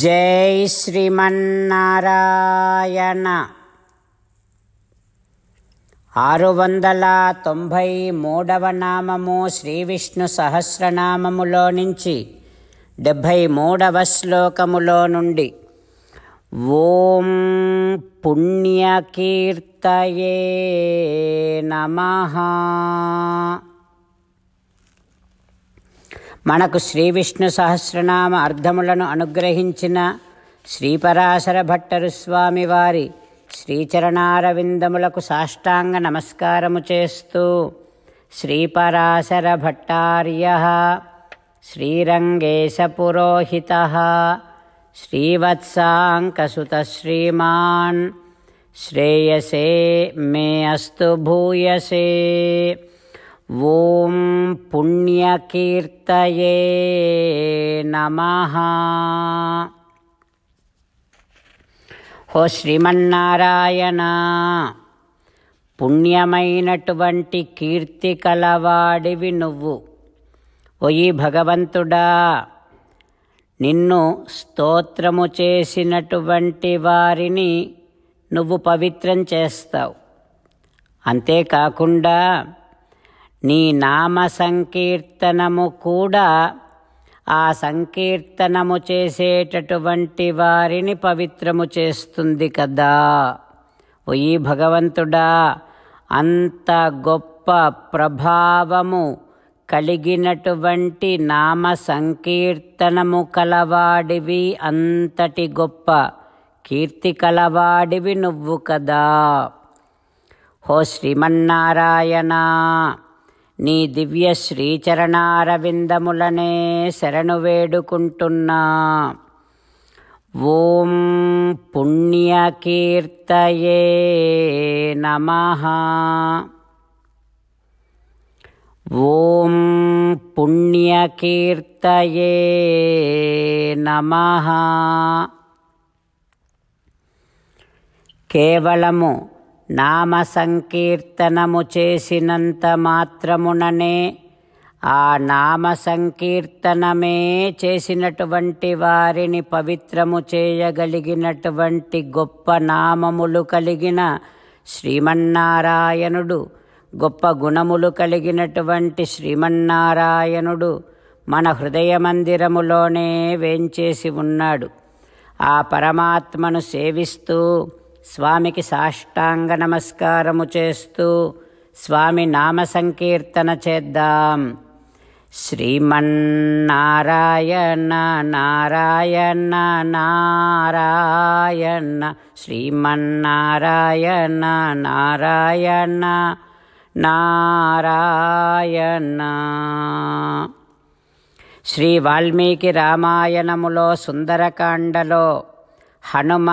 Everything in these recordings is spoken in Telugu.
జై శ్రీమన్నారాయణ ఆరు వందల తొంభై మూడవ నామము శ్రీ విష్ణు సహస్రనామములో నుంచి డెబ్భై మూడవ శ్లోకములో నుండి ఓం పుణ్యకీర్తయే నమ మనకు శ్రీ విష్ణు సహస్రనామ అర్థములను అనుగ్రహించిన శ్రీపరాశర భట్టరు స్వామివారి శ్రీచరణారవిందములకు సాష్టాంగ నమస్కారము చేస్తూ శ్రీపరాశర భట్టార్య శ్రీరంగేశపురోహిత శ్రీవత్సాంకసుత శ్రీమాన్ శ్రేయసే మే అస్తు భూయసే ఓం పుణ్యకీర్తయే నమ ఓ శ్రీమన్నారాయణ పుణ్యమైనటువంటి కీర్తి కలవాడివి నువ్వు ఒయి భగవంతుడా నిన్ను స్తోత్రము చేసినటువంటి వారిని నువ్వు పవిత్రం చేస్తావు అంతేకాకుండా నీ నామ సంకీర్తనము కూడా ఆ సంకీర్తనము చేసేటటువంటి వారిని పవిత్రము చేస్తుంది కదా ఓయి భగవంతుడా అంత గొప్ప ప్రభావము కలిగినటువంటి నామ సంకీర్తనము కలవాడివి అంతటి గొప్ప కీర్తి కలవాడివి నువ్వు కదా హో శ్రీమన్నారాయణ నీ దివ్య శ్రీచరణారవిందములనే శరణు వేడుకుంటున్నా ఓం పుణ్యకీర్తయే నమ ఓం పుణ్యకీర్తయే నమ కేవలము నామ సంకీర్తనము చేసినంత మాత్రముననే ఆ నామ సంకీర్తనమే చేసినటువంటి వారిని పవిత్రము చేయగలిగినటువంటి గొప్ప నామములు కలిగిన శ్రీమన్నారాయణుడు గొప్ప గుణములు కలిగినటువంటి శ్రీమన్నారాయణుడు మన హృదయ మందిరములోనే వేంచేసి ఉన్నాడు ఆ పరమాత్మను సేవిస్తూ స్వామికి సాష్టాంగ నమస్కారము చేస్తూ స్వామి నామ సంకీర్తన చేద్దాం శ్రీమన్నారాయణ నారాయణ నారాయణ శ్రీమన్నారాయణ నారాయణ నారాయణ శ్రీ వాల్మీకి రామాయణములో సుందరకాండలో హనుమ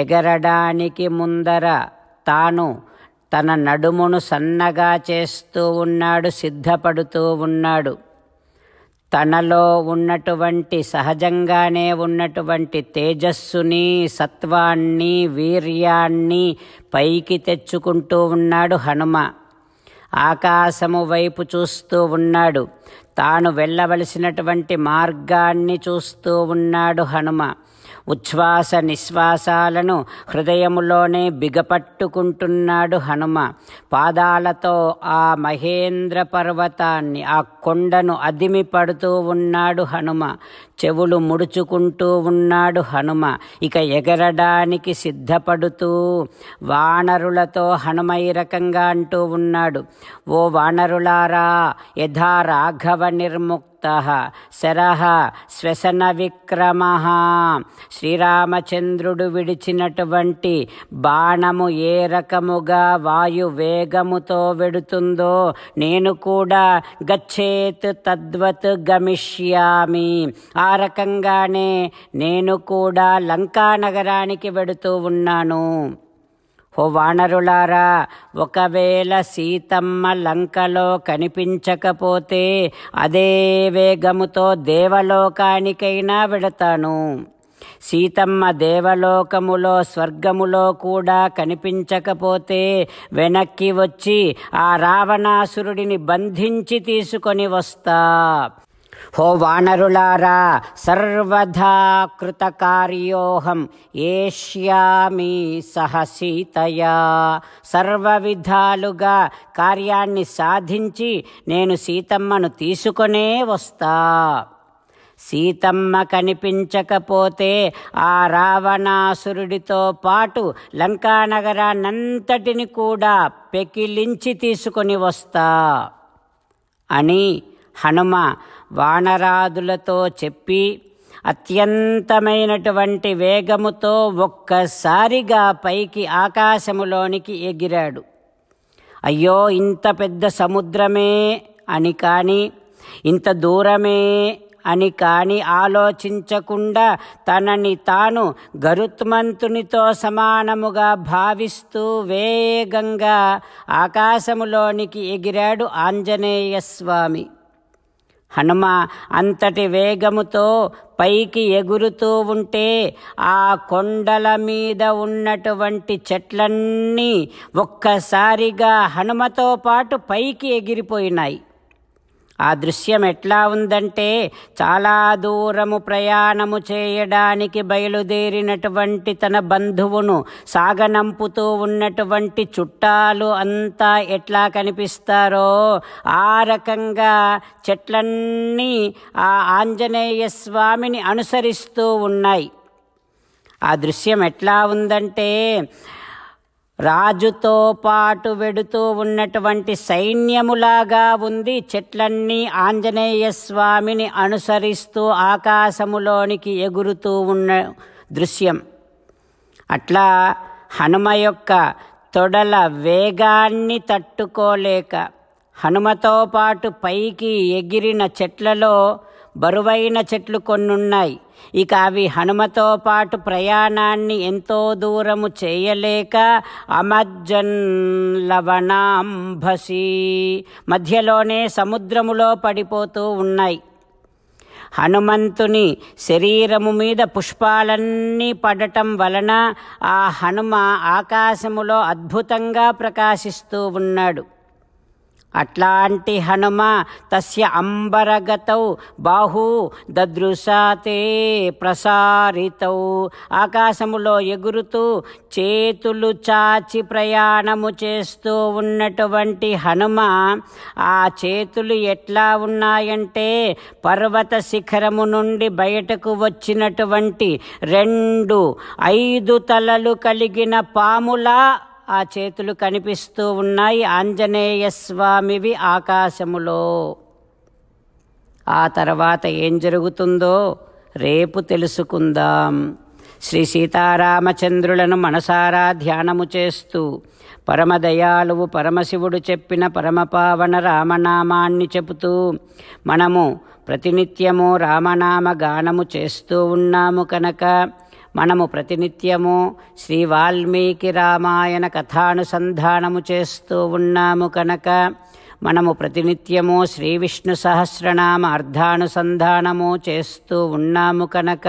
ఎగరడానికి ముందర తాను తన నడుమును సన్నగా చేస్తూ ఉన్నాడు సిద్ధపడుతూ ఉన్నాడు తనలో ఉన్నటువంటి సహజంగానే ఉన్నటువంటి తేజస్సుని సత్వాన్ని వీర్యాన్ని పైకి తెచ్చుకుంటూ ఉన్నాడు హనుమ ఆకాశము వైపు చూస్తూ ఉన్నాడు తాను వెళ్ళవలసినటువంటి మార్గాన్ని చూస్తూ ఉన్నాడు హనుమ ఉచ్ఛ్వాస నిశ్వాసాలను హృదయములోనే బిగపట్టుకుంటున్నాడు హనుమ పాదాలతో ఆ మహేంద్ర పర్వతాన్ని ఆ కొండను అదిమి పడుతూ ఉన్నాడు హనుమ చెవులు ముడుచుకుంటూ ఉన్నాడు హనుమ ఇక ఎగరడానికి సిద్ధపడుతూ వానరులతో హనుమ ఈ రకంగా అంటూ ఉన్నాడు ఓ వానరులారా యథా రాఘవ నిర్ముక్ ప్రవృత్త శరహ శ్వసన విక్రమ శ్రీరామచంద్రుడు విడిచినటువంటి బాణము ఏ రకముగా వాయు వేగముతో వెడుతుందో నేను కూడా గచ్చేత్ తద్వత్ గమిష్యామి ఆ రకంగానే నేను కూడా లంకా నగరానికి వెడుతూ ఉన్నాను ఓ వానరులారా ఒకవేళ సీతమ్మ లంకలో కనిపించకపోతే అదే వేగముతో దేవలోకానికైనా వెడతాను సీతమ్మ దేవలోకములో స్వర్గములో కూడా కనిపించకపోతే వెనక్కి వచ్చి ఆ రావణాసురుడిని బంధించి తీసుకొని వస్తా హో వానరులారా సర్వధా కృతకార్యోహం ఏష్యామి సహ సీతయా సర్వ విధాలుగా కార్యాన్ని సాధించి నేను సీతమ్మను తీసుకునే వస్తా సీతమ్మ కనిపించకపోతే ఆ రావణాసురుడితో పాటు లంకానగరాన్నంతటిని కూడా పెకిలించి తీసుకొని వస్తా అని హనుమ వానరాదులతో చెప్పి అత్యంతమైనటువంటి వేగముతో ఒక్కసారిగా పైకి ఆకాశములోనికి ఎగిరాడు అయ్యో ఇంత పెద్ద సముద్రమే అని కానీ ఇంత దూరమే అని కాని ఆలోచించకుండా తనని తాను గరుత్మంతునితో సమానముగా భావిస్తూ వేగంగా ఆకాశములోనికి ఎగిరాడు ఆంజనేయ స్వామి హనుమ అంతటి వేగముతో పైకి ఎగురుతూ ఉంటే ఆ కొండల మీద ఉన్నటువంటి చెట్లన్నీ ఒక్కసారిగా హనుమతో పాటు పైకి ఎగిరిపోయినాయి ఆ దృశ్యం ఎట్లా ఉందంటే చాలా దూరము ప్రయాణము చేయడానికి బయలుదేరినటువంటి తన బంధువును సాగనంపుతూ ఉన్నటువంటి చుట్టాలు అంతా ఎట్లా కనిపిస్తారో ఆ రకంగా చెట్లన్నీ ఆ ఆంజనేయ స్వామిని అనుసరిస్తూ ఉన్నాయి ఆ దృశ్యం ఎట్లా ఉందంటే రాజుతో పాటు వెడుతూ ఉన్నటువంటి సైన్యములాగా ఉంది చెట్లన్నీ ఆంజనేయ స్వామిని అనుసరిస్తూ ఆకాశములోనికి ఎగురుతూ ఉన్న దృశ్యం అట్లా హనుమ యొక్క తొడల వేగాన్ని తట్టుకోలేక హనుమతో పాటు పైకి ఎగిరిన చెట్లలో బరువైన చెట్లు కొన్నున్నాయి ఇక అవి హనుమతో పాటు ప్రయాణాన్ని ఎంతో దూరము చేయలేక అమజ్జన్ లవణాంభసి మధ్యలోనే సముద్రములో పడిపోతూ ఉన్నాయి హనుమంతుని శరీరము మీద పుష్పాలన్నీ పడటం వలన ఆ హనుమ ఆకాశములో అద్భుతంగా ప్రకాశిస్తూ ఉన్నాడు అట్లాంటి హనుమ తస్య అంబరగతౌ బాహు దదృశాతే ప్రసారితౌ ఆకాశములో ఎగురుతూ చేతులు చాచి ప్రయాణము చేస్తూ ఉన్నటువంటి హనుమ ఆ చేతులు ఎట్లా ఉన్నాయంటే పర్వత శిఖరము నుండి బయటకు వచ్చినటువంటి రెండు ఐదు తలలు కలిగిన పాములా ఆ చేతులు కనిపిస్తూ ఉన్నాయి ఆంజనేయ స్వామివి ఆకాశములో ఆ తర్వాత ఏం జరుగుతుందో రేపు తెలుసుకుందాం శ్రీ సీతారామచంద్రులను మనసారా ధ్యానము చేస్తూ పరమదయాలువు పరమశివుడు చెప్పిన పరమపావన రామనామాన్ని చెబుతూ మనము ప్రతినిత్యము రామనామ గానము చేస్తూ ఉన్నాము కనుక మనము ప్రతినిత్యము శ్రీ వాల్మీకి రామాయణ కథానుసంధానము చేస్తూ ఉన్నాము కనుక మనము ప్రతినిత్యము శ్రీ విష్ణు సహస్రనామ అర్ధానుసంధానము చేస్తూ ఉన్నాము కనుక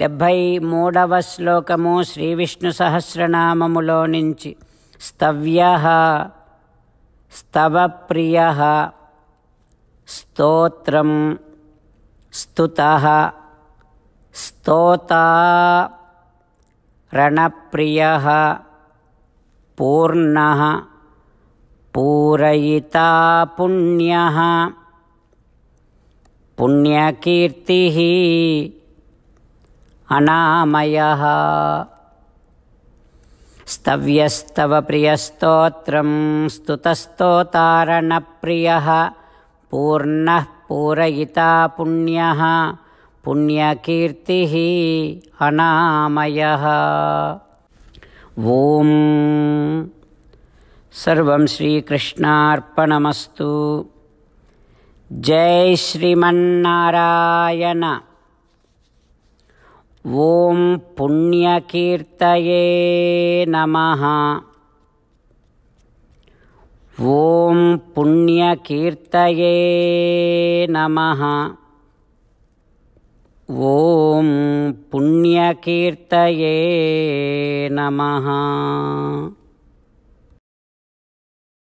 డెబ్భై మూడవ శ్లోకము శ్రీ విష్ణు సహస్రనామములో నుంచి స్తవ్య స్తవప్రియ స్తోత్రం స్తుత స్తోత రణప్రియ పూర్ణ పూరయిత పుణ్య పుణ్యకీర్తి अनामयः स्तव्यस्तव प्रियस्तोत्रं स्तुतस्तोतारणप्रियः पूर्णः पूरयिता पुण्यः पुण्यकीर्तिः अनामयः ॐ सर्वं श्रीकृष्णार्पणमस्तु जय श्रीमन्नारायण ॐ पुण्यकीर्तये नमः ॐ पुण्यकीर्तये नमः ॐ पुण्यकीर्तये नमः